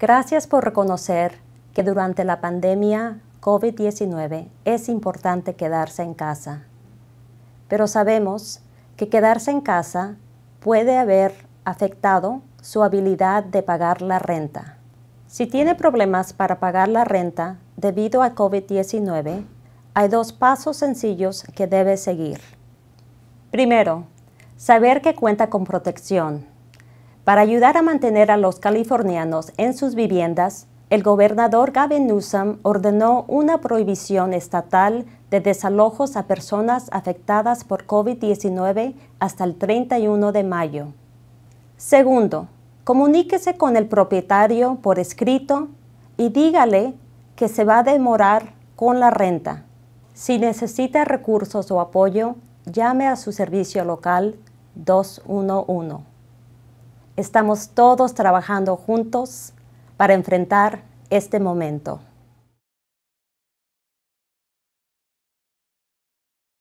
Gracias por reconocer que durante la pandemia COVID-19 es importante quedarse en casa. Pero sabemos que quedarse en casa puede haber afectado su habilidad de pagar la renta. Si tiene problemas para pagar la renta debido a COVID-19, hay dos pasos sencillos que debe seguir. Primero, saber que cuenta con protección. Para ayudar a mantener a los californianos en sus viviendas, el gobernador Gavin Newsom ordenó una prohibición estatal de desalojos a personas afectadas por COVID-19 hasta el 31 de mayo. Segundo, comuníquese con el propietario por escrito y dígale que se va a demorar con la renta. Si necesita recursos o apoyo, llame a su servicio local 211. Estamos todos trabajando juntos para enfrentar este momento.